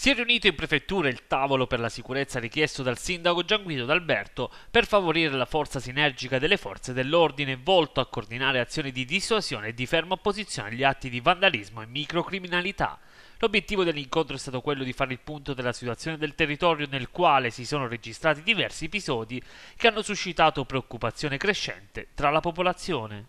Si è riunito in prefettura il tavolo per la sicurezza richiesto dal sindaco Gianguido D'Alberto per favorire la forza sinergica delle forze dell'ordine volto a coordinare azioni di dissuasione e di ferma opposizione agli atti di vandalismo e microcriminalità. L'obiettivo dell'incontro è stato quello di fare il punto della situazione del territorio nel quale si sono registrati diversi episodi che hanno suscitato preoccupazione crescente tra la popolazione.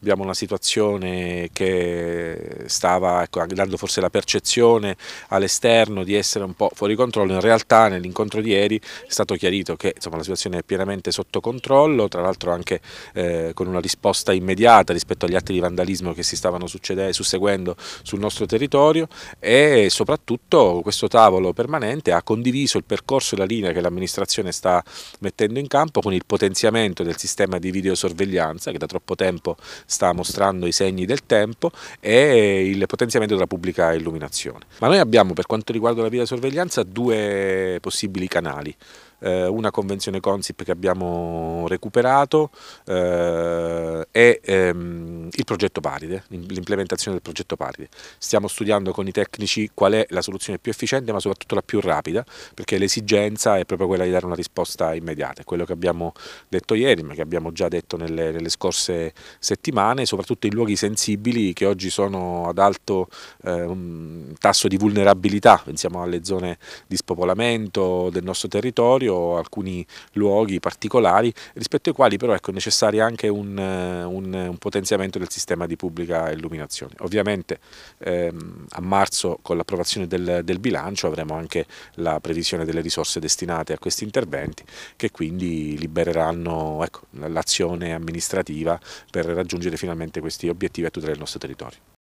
Abbiamo una situazione che stava ecco, dando forse la percezione all'esterno di essere un po' fuori controllo, in realtà nell'incontro di ieri è stato chiarito che insomma, la situazione è pienamente sotto controllo, tra l'altro anche eh, con una risposta immediata rispetto agli atti di vandalismo che si stavano susseguendo sul nostro territorio e soprattutto questo tavolo permanente ha condiviso il percorso e la linea che l'amministrazione sta mettendo in campo con il potenziamento del sistema di videosorveglianza che da troppo tempo sta mostrando i segni del tempo e il potenziamento della pubblica illuminazione. Ma noi abbiamo per quanto riguarda la videosorveglianza due possibili canali. Eh, una convenzione Consip che abbiamo recuperato eh, e ehm, il progetto Paride, l'implementazione del progetto Paride. Stiamo studiando con i tecnici qual è la soluzione più efficiente ma soprattutto la più rapida perché l'esigenza è proprio quella di dare una risposta immediata, è quello che abbiamo detto ieri ma che abbiamo già detto nelle, nelle scorse settimane, soprattutto in luoghi sensibili che oggi sono ad alto eh, tasso di vulnerabilità, pensiamo alle zone di spopolamento del nostro territorio o alcuni luoghi particolari rispetto ai quali però ecco, è necessario anche un, eh, un, un, potenziamento del sistema di pubblica illuminazione. Ovviamente ehm, a marzo con l'approvazione del, del bilancio avremo anche la previsione delle risorse destinate a questi interventi che quindi libereranno ecco, l'azione amministrativa per raggiungere finalmente questi obiettivi a tutela del nostro territorio.